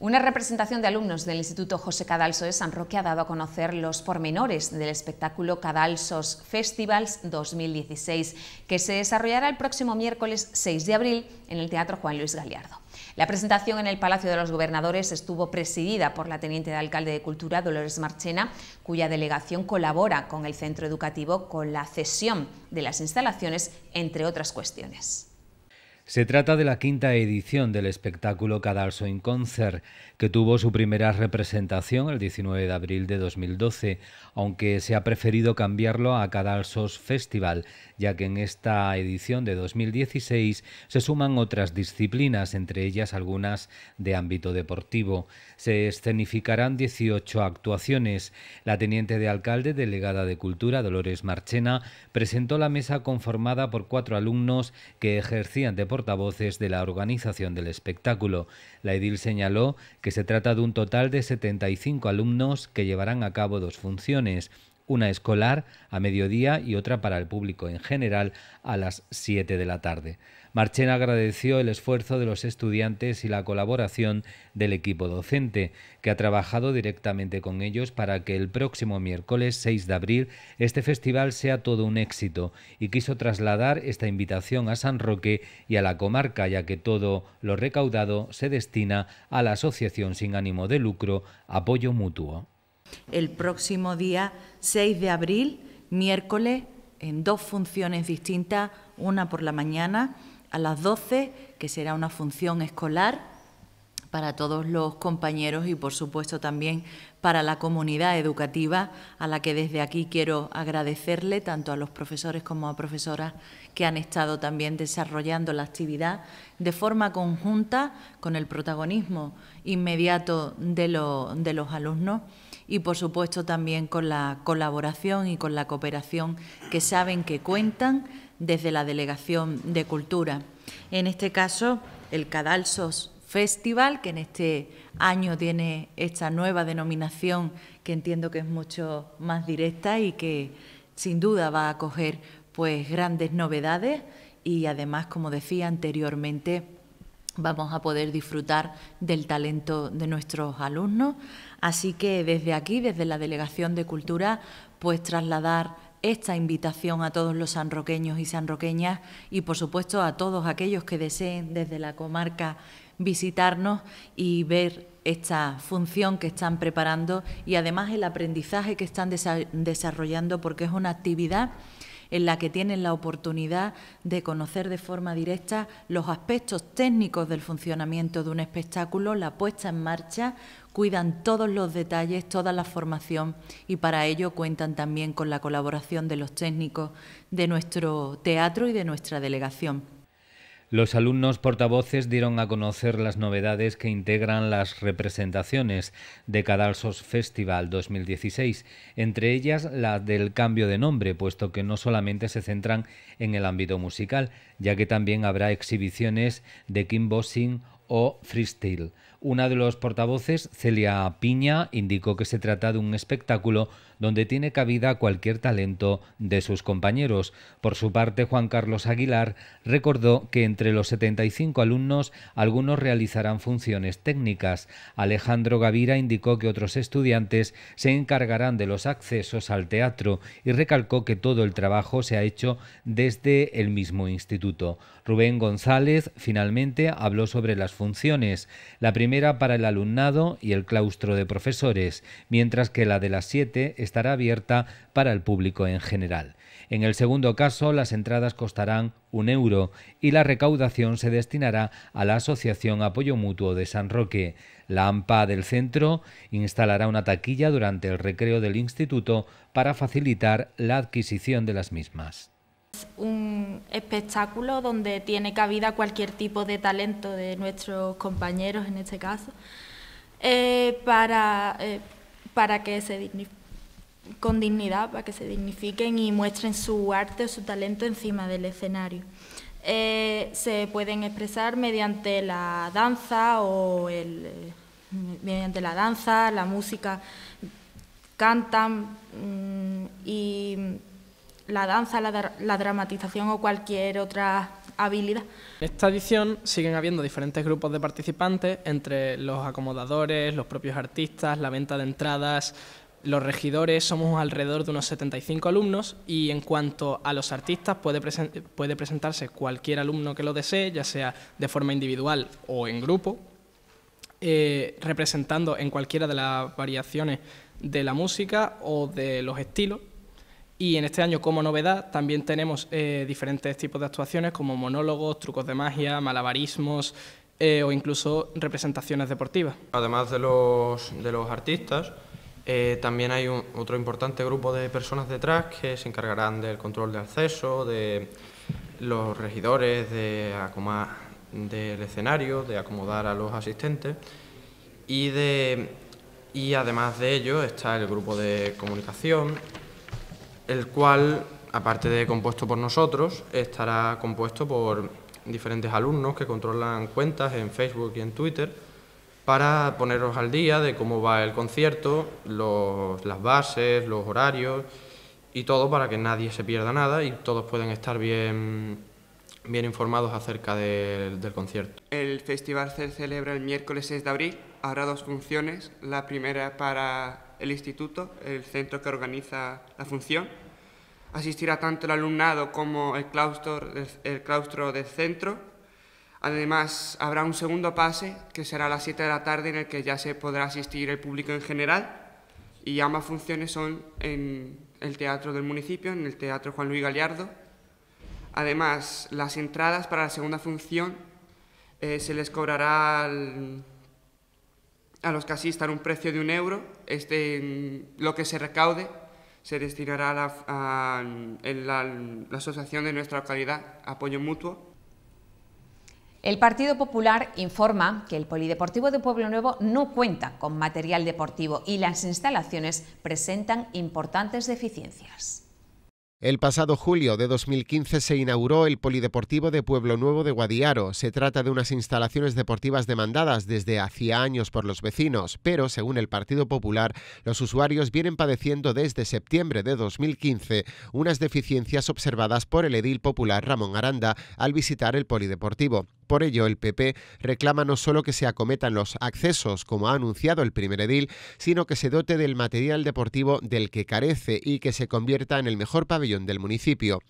Una representación de alumnos del Instituto José Cadalso de San Roque ha dado a conocer los pormenores del espectáculo Cadalsos Festivals 2016, que se desarrollará el próximo miércoles 6 de abril en el Teatro Juan Luis Galiardo. La presentación en el Palacio de los Gobernadores estuvo presidida por la Teniente de Alcalde de Cultura, Dolores Marchena, cuya delegación colabora con el centro educativo con la cesión de las instalaciones, entre otras cuestiones. Se trata de la quinta edición del espectáculo Cadalso in Concert, que tuvo su primera representación el 19 de abril de 2012, aunque se ha preferido cambiarlo a cadalso Festival, ya que en esta edición de 2016 se suman otras disciplinas, entre ellas algunas de ámbito deportivo. Se escenificarán 18 actuaciones. La teniente de alcalde delegada de Cultura, Dolores Marchena, presentó la mesa conformada por cuatro alumnos que ejercían de portavoces de la organización del espectáculo. La edil señaló que se trata de un total de 75 alumnos que llevarán a cabo dos funciones, una escolar a mediodía y otra para el público en general a las 7 de la tarde. Marchena agradeció el esfuerzo de los estudiantes y la colaboración del equipo docente, que ha trabajado directamente con ellos para que el próximo miércoles 6 de abril este festival sea todo un éxito y quiso trasladar esta invitación a San Roque y a la comarca, ya que todo lo recaudado se destina a la Asociación Sin Ánimo de Lucro Apoyo Mutuo. El próximo día 6 de abril, miércoles, en dos funciones distintas, una por la mañana a las 12, que será una función escolar para todos los compañeros y, por supuesto, también para la comunidad educativa, a la que desde aquí quiero agradecerle, tanto a los profesores como a profesoras que han estado también desarrollando la actividad de forma conjunta con el protagonismo inmediato de, de los alumnos y por supuesto también con la colaboración y con la cooperación que saben que cuentan desde la Delegación de Cultura. En este caso, el Cadalso Festival, que en este año tiene esta nueva denominación que entiendo que es mucho más directa y que sin duda va a acoger pues grandes novedades y además, como decía anteriormente, vamos a poder disfrutar del talento de nuestros alumnos. Así que desde aquí, desde la Delegación de Cultura, pues trasladar esta invitación a todos los sanroqueños y sanroqueñas y, por supuesto, a todos aquellos que deseen desde la comarca visitarnos y ver esta función que están preparando y además el aprendizaje que están desarrollando porque es una actividad en la que tienen la oportunidad de conocer de forma directa los aspectos técnicos del funcionamiento de un espectáculo, la puesta en marcha, cuidan todos los detalles, toda la formación y para ello cuentan también con la colaboración de los técnicos de nuestro teatro y de nuestra delegación. Los alumnos portavoces dieron a conocer las novedades que integran las representaciones de Cadalsos Festival 2016, entre ellas la del cambio de nombre, puesto que no solamente se centran en el ámbito musical, ya que también habrá exhibiciones de kickboxing o freestyle. Una de los portavoces, Celia Piña, indicó que se trata de un espectáculo donde tiene cabida cualquier talento de sus compañeros. Por su parte, Juan Carlos Aguilar recordó que entre los 75 alumnos algunos realizarán funciones técnicas. Alejandro Gavira indicó que otros estudiantes se encargarán de los accesos al teatro y recalcó que todo el trabajo se ha hecho desde el mismo instituto. Rubén González finalmente habló sobre las funciones, la primera para el alumnado y el claustro de profesores, mientras que la de las siete estará abierta para el público en general. En el segundo caso, las entradas costarán un euro y la recaudación se destinará a la Asociación Apoyo Mutuo de San Roque. La AMPA del centro instalará una taquilla durante el recreo del instituto para facilitar la adquisición de las mismas. Es un espectáculo donde tiene cabida cualquier tipo de talento de nuestros compañeros, en este caso, eh, para, eh, para que se dignifique con dignidad, para que se dignifiquen y muestren su arte o su talento encima del escenario. Eh, se pueden expresar mediante la danza o el, eh, mediante la danza, la música, cantan mm, y la danza, la, la, dramatización o cualquier otra habilidad. En esta edición siguen habiendo diferentes grupos de participantes, entre los acomodadores, los propios artistas, la venta de entradas, los regidores somos alrededor de unos 75 alumnos y en cuanto a los artistas puede, presentarse cualquier alumno que lo desee, ya sea de forma individual o en grupo, eh, representando en cualquiera de las variaciones de la música o de los estilos. Y en este año, como novedad, también tenemos eh, diferentes tipos de actuaciones como monólogos, trucos de magia, malabarismos eh, o incluso representaciones deportivas. Además de los, de los artistas, eh, también hay otro importante grupo de personas detrás que se encargarán del control de acceso, de los regidores, de del escenario, de acomodar a los asistentes y, de, y además de ello está el grupo de comunicación, el cual, aparte de compuesto por nosotros, estará compuesto por diferentes alumnos que controlan cuentas en Facebook y en Twitter para poneros al día de cómo va el concierto, las bases, los horarios y todo para que nadie se pierda nada y todos puedan estar bien, bien informados acerca del concierto. El festival se celebra el miércoles 6 de abril, habrá dos funciones, la primera para el instituto, el centro que organiza la función. Asistirá tanto el alumnado como el claustro, el claustro del centro Además, habrá un segundo pase, que será a las 7 de la tarde, en el que ya se podrá asistir el público en general. Y ambas funciones son en el Teatro del Municipio, en el Teatro Juan Luis Gallardo. Además, las entradas para la segunda función eh, se les cobrará a los que asistan un precio de un euro. Este, lo que se recaude se destinará a la asociación de nuestra localidad, Apoyo Mutuo el Partido Popular informa que el Polideportivo de Pueblo Nuevo no cuenta con material deportivo y las instalaciones presentan importantes deficiencias. El pasado julio de 2015 se inauguró el Polideportivo de Pueblo Nuevo de Guadiaro. Se trata de unas instalaciones deportivas demandadas desde hacía años por los vecinos, pero según el Partido Popular, los usuarios vienen padeciendo desde septiembre de 2015 unas deficiencias observadas por el edil popular Ramón Aranda al visitar el Polideportivo. Por ello, el PP reclama no solo que se acometan los accesos, como ha anunciado el primer edil, sino que se dote del material deportivo del que carece y que se convierta en el mejor pabellón del municipio.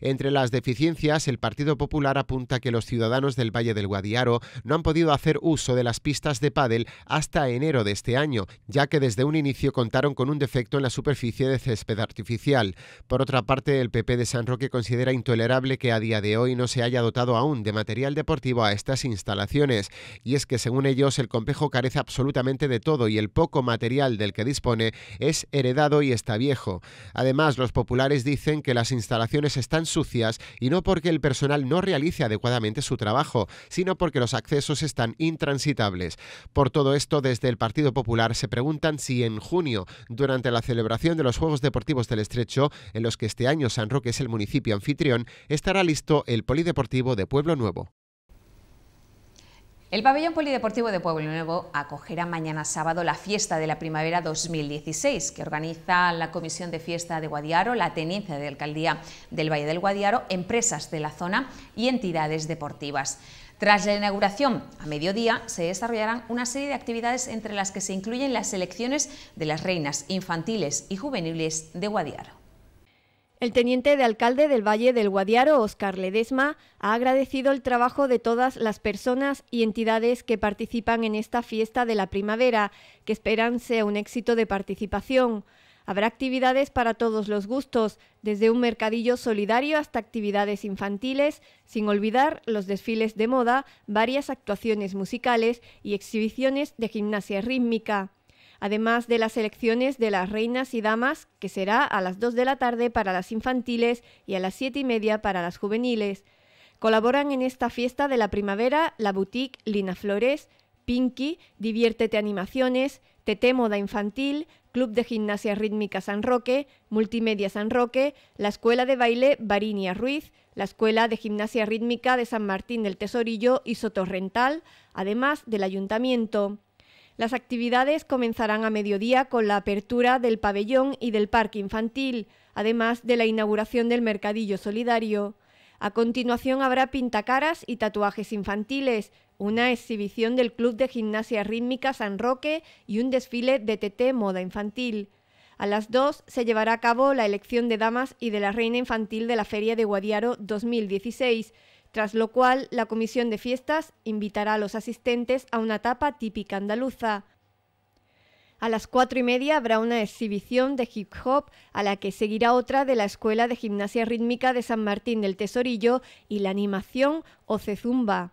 Entre las deficiencias, el Partido Popular apunta que los ciudadanos del Valle del Guadiaro no han podido hacer uso de las pistas de pádel hasta enero de este año, ya que desde un inicio contaron con un defecto en la superficie de césped artificial. Por otra parte, el PP de San Roque considera intolerable que a día de hoy no se haya dotado aún de material deportivo a estas instalaciones, y es que según ellos el complejo carece absolutamente de todo y el poco material del que dispone es heredado y está viejo. Además, los populares dicen dicen que las instalaciones están sucias y no porque el personal no realice adecuadamente su trabajo, sino porque los accesos están intransitables. Por todo esto, desde el Partido Popular se preguntan si en junio, durante la celebración de los Juegos Deportivos del Estrecho, en los que este año San Roque es el municipio anfitrión, estará listo el Polideportivo de Pueblo Nuevo. El pabellón polideportivo de Pueblo Nuevo acogerá mañana sábado la fiesta de la primavera 2016 que organiza la Comisión de Fiesta de Guadiaro, la Tenencia de Alcaldía del Valle del Guadiaro, empresas de la zona y entidades deportivas. Tras la inauguración, a mediodía, se desarrollarán una serie de actividades entre las que se incluyen las elecciones de las reinas infantiles y juveniles de Guadiaro. El teniente de alcalde del Valle del Guadiaro, Óscar Ledesma, ha agradecido el trabajo de todas las personas y entidades que participan en esta fiesta de la primavera, que esperan sea un éxito de participación. Habrá actividades para todos los gustos, desde un mercadillo solidario hasta actividades infantiles, sin olvidar los desfiles de moda, varias actuaciones musicales y exhibiciones de gimnasia rítmica además de las elecciones de las reinas y damas, que será a las 2 de la tarde para las infantiles y a las 7 y media para las juveniles. Colaboran en esta fiesta de la primavera la boutique Lina Flores, Pinky, Diviértete Animaciones, TT Moda Infantil, Club de Gimnasia Rítmica San Roque, Multimedia San Roque, la Escuela de Baile Barinia Ruiz, la Escuela de Gimnasia Rítmica de San Martín del Tesorillo y Sotorrental, además del Ayuntamiento. Las actividades comenzarán a mediodía con la apertura del pabellón y del parque infantil, además de la inauguración del mercadillo solidario. A continuación habrá pintacaras y tatuajes infantiles, una exhibición del Club de Gimnasia Rítmica San Roque y un desfile de TT Moda Infantil. A las 2 se llevará a cabo la elección de damas y de la reina infantil de la Feria de Guadiaro 2016, tras lo cual la Comisión de Fiestas invitará a los asistentes a una tapa típica andaluza. A las cuatro y media habrá una exhibición de hip hop a la que seguirá otra de la Escuela de Gimnasia Rítmica de San Martín del Tesorillo y la animación Ocezumba.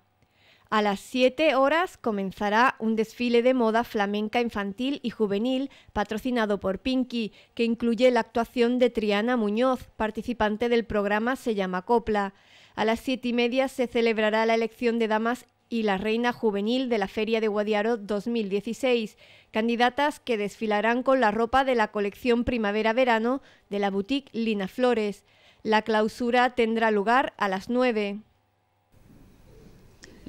A las siete horas comenzará un desfile de moda flamenca infantil y juvenil patrocinado por Pinky, que incluye la actuación de Triana Muñoz, participante del programa Se llama Copla. A las siete y media se celebrará la elección de damas y la reina juvenil de la Feria de Guadiaro 2016, candidatas que desfilarán con la ropa de la colección Primavera-Verano de la boutique Lina Flores. La clausura tendrá lugar a las nueve.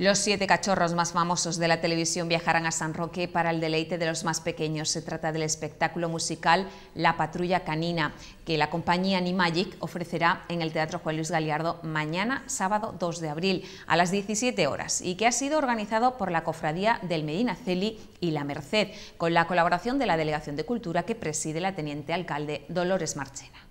Los siete cachorros más famosos de la televisión viajarán a San Roque para el deleite de los más pequeños. Se trata del espectáculo musical La Patrulla Canina, que la compañía Animagic ofrecerá en el Teatro Juan Luis Galiardo mañana, sábado 2 de abril, a las 17 horas, y que ha sido organizado por la Cofradía del Medina Celi y La Merced, con la colaboración de la Delegación de Cultura que preside la Teniente Alcalde Dolores Marchena.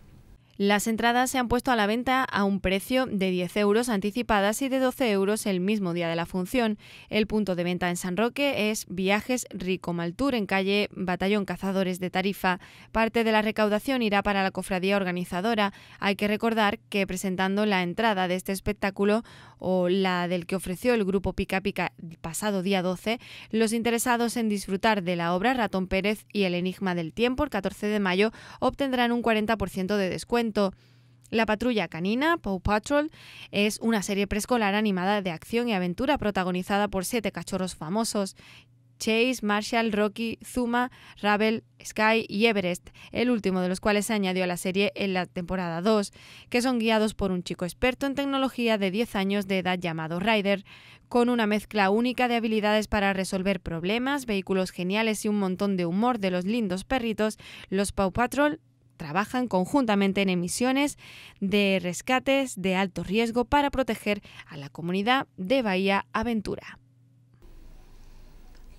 Las entradas se han puesto a la venta a un precio de 10 euros anticipadas y de 12 euros el mismo día de la función. El punto de venta en San Roque es Viajes Rico Maltur en calle Batallón Cazadores de Tarifa. Parte de la recaudación irá para la cofradía organizadora. Hay que recordar que presentando la entrada de este espectáculo o la del que ofreció el grupo Pica Pica el pasado día 12, los interesados en disfrutar de la obra Ratón Pérez y El Enigma del Tiempo el 14 de mayo obtendrán un 40% de descuento. La Patrulla Canina, Paw Patrol, es una serie preescolar animada de acción y aventura protagonizada por siete cachorros famosos Chase, Marshall, Rocky, Zuma, Ravel, Sky y Everest, el último de los cuales se añadió a la serie en la temporada 2, que son guiados por un chico experto en tecnología de 10 años de edad llamado Ryder, con una mezcla única de habilidades para resolver problemas, vehículos geniales y un montón de humor de los lindos perritos, los Paw Patrol trabajan conjuntamente en emisiones de rescates de alto riesgo para proteger a la comunidad de Bahía Aventura.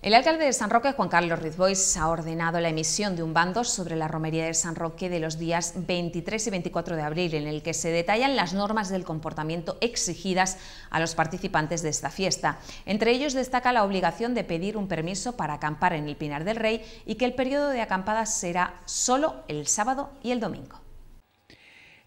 El alcalde de San Roque, Juan Carlos Rizbois, ha ordenado la emisión de un bando sobre la romería de San Roque de los días 23 y 24 de abril, en el que se detallan las normas del comportamiento exigidas a los participantes de esta fiesta. Entre ellos destaca la obligación de pedir un permiso para acampar en el Pinar del Rey y que el periodo de acampada será solo el sábado y el domingo.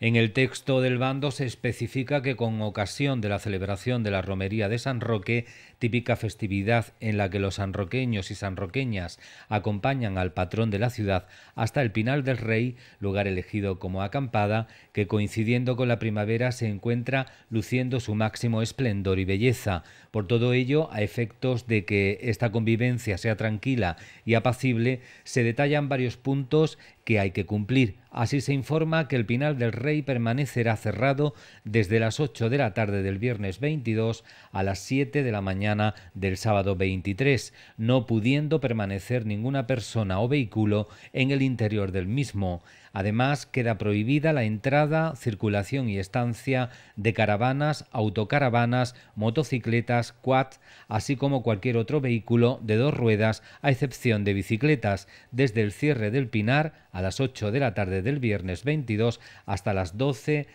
En el texto del bando se especifica que con ocasión de la celebración de la romería de San Roque típica festividad en la que los sanroqueños y sanroqueñas acompañan al patrón de la ciudad hasta el Pinal del Rey, lugar elegido como acampada, que coincidiendo con la primavera se encuentra luciendo su máximo esplendor y belleza. Por todo ello, a efectos de que esta convivencia sea tranquila y apacible, se detallan varios puntos que hay que cumplir. Así se informa que el Pinal del Rey permanecerá cerrado desde las 8 de la tarde del viernes 22 a las 7 de la mañana del sábado 23, no pudiendo permanecer ninguna persona o vehículo en el interior del mismo. Además, queda prohibida la entrada, circulación y estancia de caravanas, autocaravanas, motocicletas, quads, así como cualquier otro vehículo de dos ruedas, a excepción de bicicletas, desde el cierre del Pinar a las 8 de la tarde del viernes 22 hasta las 12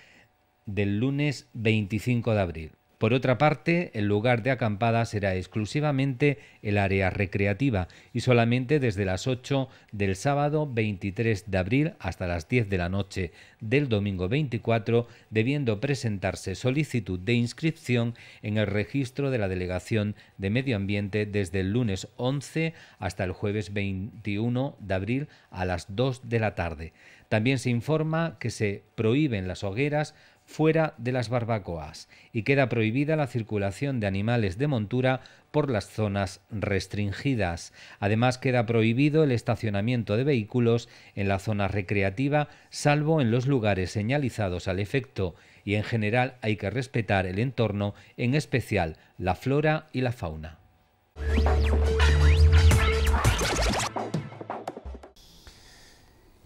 del lunes 25 de abril. Por otra parte, el lugar de acampada será exclusivamente el área recreativa y solamente desde las 8 del sábado 23 de abril hasta las 10 de la noche del domingo 24, debiendo presentarse solicitud de inscripción en el registro de la Delegación de Medio Ambiente desde el lunes 11 hasta el jueves 21 de abril a las 2 de la tarde. También se informa que se prohíben las hogueras fuera de las barbacoas y queda prohibida la circulación de animales de montura por las zonas restringidas. Además queda prohibido el estacionamiento de vehículos en la zona recreativa, salvo en los lugares señalizados al efecto, y en general hay que respetar el entorno, en especial la flora y la fauna.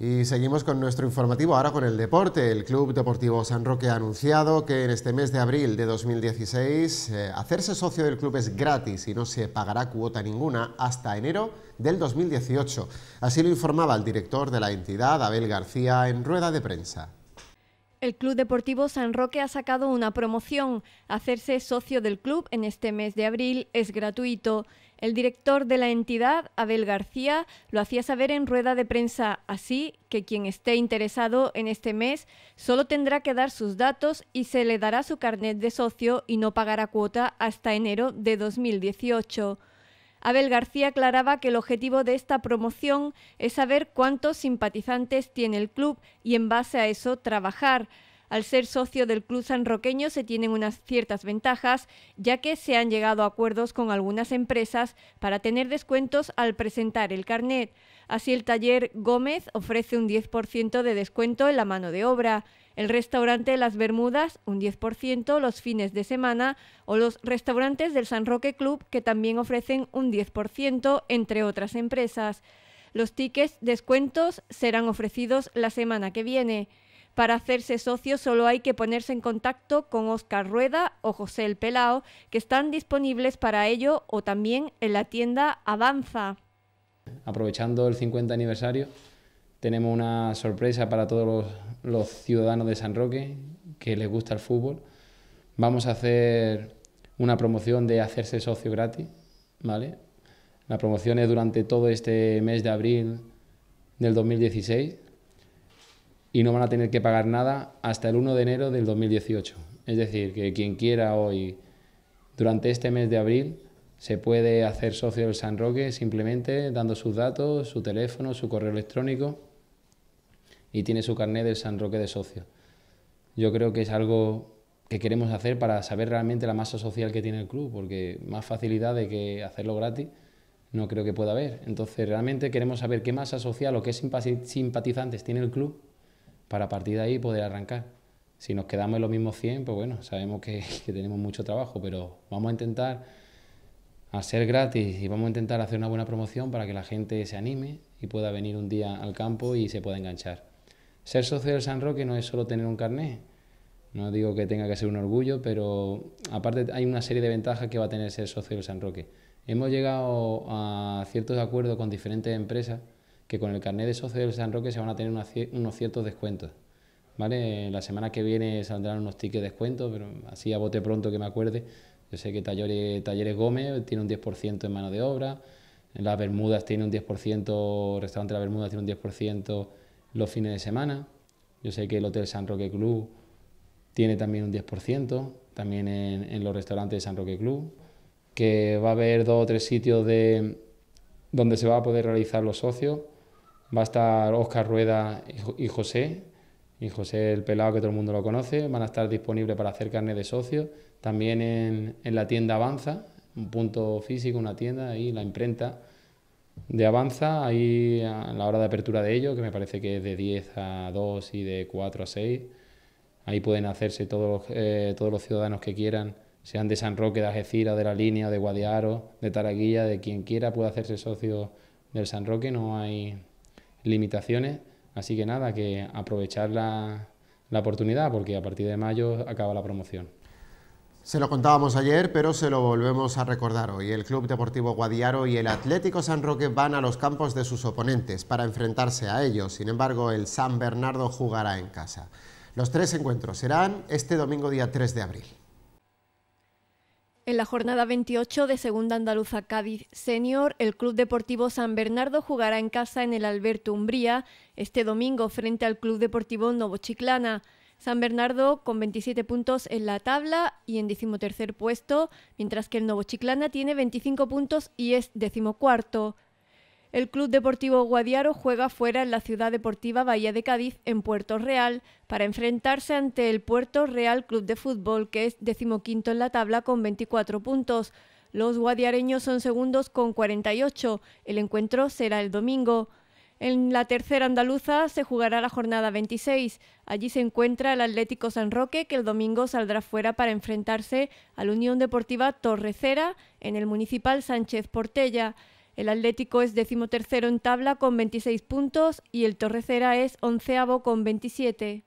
Y seguimos con nuestro informativo, ahora con el deporte. El Club Deportivo San Roque ha anunciado que en este mes de abril de 2016 eh, hacerse socio del club es gratis y no se pagará cuota ninguna hasta enero del 2018. Así lo informaba el director de la entidad, Abel García, en rueda de prensa. El Club Deportivo San Roque ha sacado una promoción. Hacerse socio del club en este mes de abril es gratuito. El director de la entidad, Abel García, lo hacía saber en rueda de prensa, así que quien esté interesado en este mes solo tendrá que dar sus datos y se le dará su carnet de socio y no pagará cuota hasta enero de 2018. Abel García aclaraba que el objetivo de esta promoción es saber cuántos simpatizantes tiene el club y en base a eso trabajar. Al ser socio del club sanroqueño se tienen unas ciertas ventajas, ya que se han llegado a acuerdos con algunas empresas para tener descuentos al presentar el carnet. Así el taller Gómez ofrece un 10% de descuento en la mano de obra el restaurante Las Bermudas un 10% los fines de semana o los restaurantes del San Roque Club que también ofrecen un 10% entre otras empresas. Los tickets descuentos serán ofrecidos la semana que viene. Para hacerse socio solo hay que ponerse en contacto con Oscar Rueda o José El Pelao, que están disponibles para ello o también en la tienda Avanza. Aprovechando el 50 aniversario, tenemos una sorpresa para todos los, ciudadanos de San Roque que les gusta el fútbol. Vamos a hacer una promoción de hacerse socio gratis, ¿vale? La promoción es durante todo este mes de abril del 2016 y no van a tener que pagar nada hasta el 1 de enero del 2018. Es decir, que quien quiera hoy, durante este mes de abril, se puede hacer socio del San Roque simplemente dando sus datos, su teléfono, su correo electrónico y tiene su carnet del San Roque de socio. Yo creo que es algo que queremos hacer para saber realmente la masa social que tiene el club, porque más facilidad de que hacerlo gratis no creo que pueda haber. Entonces, realmente queremos saber qué masa social o qué simpatizantes tiene el club para partir de ahí poder arrancar. Si nos quedamos en los mismos 100, pues bueno, sabemos que tenemos mucho trabajo, pero vamos a intentar hacer gratis y vamos a intentar hacer una buena promoción para que la gente se anime y pueda venir un día al campo y se pueda enganchar ser socio del San Roque no es solo tener un carnet. No digo que tenga que ser un orgullo, pero aparte hay una serie de ventajas que va a tener ser socio del San Roque. Hemos llegado a ciertos acuerdos con diferentes empresas que con el carnet de socio del San Roque se van a tener unos ciertos descuentos. ¿vale? La semana que viene saldrán unos tickets de descuento, pero así a bote pronto que me acuerde. Yo sé que Talleres, Talleres Gómez tiene un 10% en mano de obra, Las Bermudas tiene un 10%, Restaurante Las Bermudas tiene un 10% los fines de semana. Yo sé que el Hotel San Roque Club tiene también un 10%, también en, los restaurantes de San Roque Club, que va a haber dos o tres sitios de, donde se va a poder realizar los socios. Va a estar Oscar Rueda y, José, y José el Pelado, que todo el mundo lo conoce, van a estar disponibles para hacer carne de socio. También en, en, la tienda Avanza, un punto físico, una tienda, ahí la imprenta, de Avanza, ahí a la hora de apertura de ello, que me parece que es de 10 a 2 y de 4 a 6. Ahí pueden hacerse todos los, eh, todos los ciudadanos que quieran, sean de San Roque, de Algeciras, de La Línea, de Guadiaro, de Taraguilla, de quien quiera puede hacerse socio del San Roque, no hay limitaciones. Así que nada, que aprovechar la, la oportunidad porque a partir de mayo acaba la promoción. Se lo contábamos ayer, pero se lo volvemos a recordar hoy. El Club Deportivo Guadiaro y el Atlético San Roque van a los campos de sus oponentes para enfrentarse a ellos. Sin embargo, el San Bernardo jugará en casa. Los tres encuentros serán este domingo día 3 de abril. En la jornada 28 de Segunda Andaluza Cádiz Senior, el Club Deportivo San Bernardo jugará en casa en el Alberto Umbría este domingo frente al Club Deportivo Novochiclana. San Bernardo con 27 puntos en la tabla y en decimotercer puesto, mientras que el Novo Chiclana tiene 25 puntos y es decimocuarto. El Club Deportivo Guadiaro juega fuera en la Ciudad Deportiva Bahía de Cádiz, en Puerto Real, para enfrentarse ante el Puerto Real Club de Fútbol, que es decimoquinto en la tabla con 24 puntos. Los guadiareños son segundos con 48. El encuentro será el domingo. En la tercera andaluza se jugará la jornada 26. Allí se encuentra el Atlético San Roque, que el domingo saldrá fuera para enfrentarse a la Unión Deportiva Torrecera en el Municipal Sánchez Portella. El Atlético es decimotercero en tabla con 26 puntos y el Torrecera es onceavo con 27.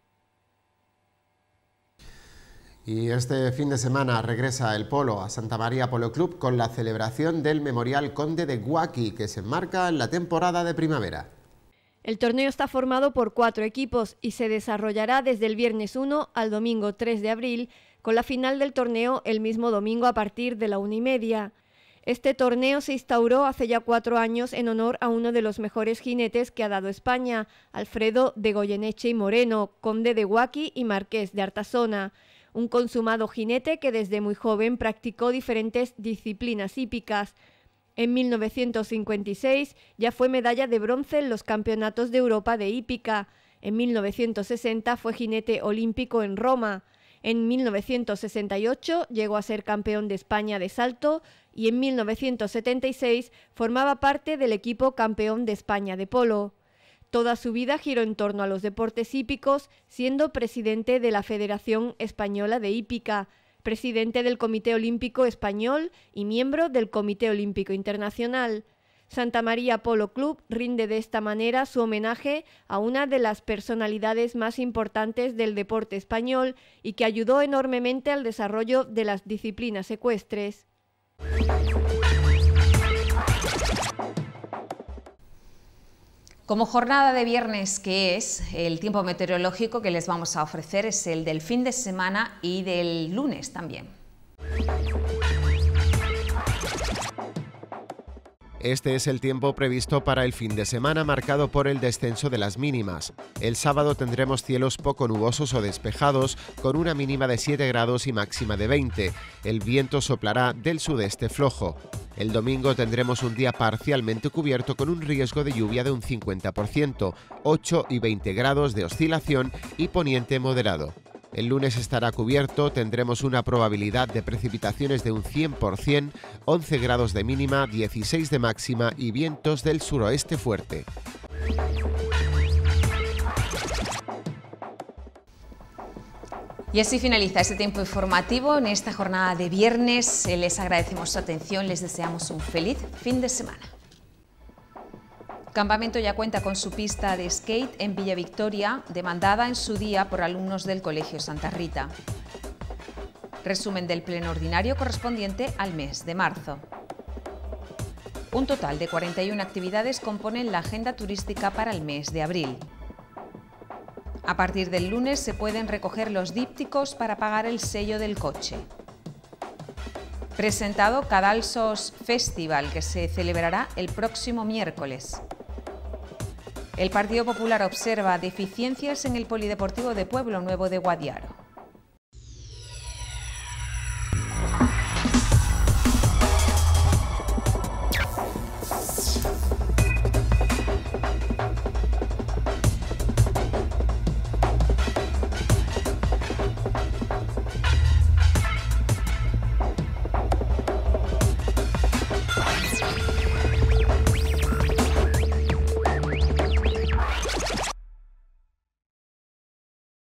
Y este fin de semana regresa el Polo a Santa María Polo Club con la celebración del Memorial Conde de Guaqui, que se enmarca en la temporada de primavera. El torneo está formado por cuatro equipos y se desarrollará desde el viernes 1 al domingo 3 de abril, con la final del torneo el mismo domingo a partir de la una y media. Este torneo se instauró hace ya cuatro años en honor a uno de los mejores jinetes que ha dado España, Alfredo de Goyeneche y Moreno, conde de Huaki y marqués de Artazona, Un consumado jinete que desde muy joven practicó diferentes disciplinas hípicas. En 1956 ya fue medalla de bronce en los Campeonatos de Europa de hípica. En 1960 fue jinete olímpico en Roma. En 1968 llegó a ser campeón de España de salto y en 1976 formaba parte del equipo campeón de España de polo. Toda su vida giró en torno a los deportes hípicos, siendo presidente de la Federación Española de Hípica, presidente del Comité Olímpico Español y miembro del Comité Olímpico Internacional. Santa María Polo Club rinde de esta manera su homenaje a una de las personalidades más importantes del deporte español y que ayudó enormemente al desarrollo de las disciplinas ecuestres. Como jornada de viernes que es, el tiempo meteorológico que les vamos a ofrecer es el del fin de semana y del lunes también. Este es el tiempo previsto para el fin de semana marcado por el descenso de las mínimas. El sábado tendremos cielos poco nubosos o despejados con una mínima de 7 grados y máxima de 20. El viento soplará del sudeste flojo. El domingo tendremos un día parcialmente cubierto con un riesgo de lluvia de un 50%, 8 y 20 grados de oscilación y poniente moderado. El lunes estará cubierto, tendremos una probabilidad de precipitaciones de un 100%, 11 grados de mínima, 16 de máxima y vientos del suroeste fuerte. Y así finaliza este tiempo informativo en esta jornada de viernes. Eh, les agradecemos su atención, les deseamos un feliz fin de semana. Campamento ya cuenta con su pista de skate en Villa Victoria, demandada en su día por alumnos del Colegio Santa Rita. Resumen del pleno ordinario correspondiente al mes de marzo. Un total de 41 actividades componen la agenda turística para el mes de abril. A partir del lunes se pueden recoger los dípticos para pagar el sello del coche. Presentado Cadalsos Festival, que se celebrará el próximo miércoles. El Partido Popular observa deficiencias en el Polideportivo de Pueblo Nuevo de Guadiaro.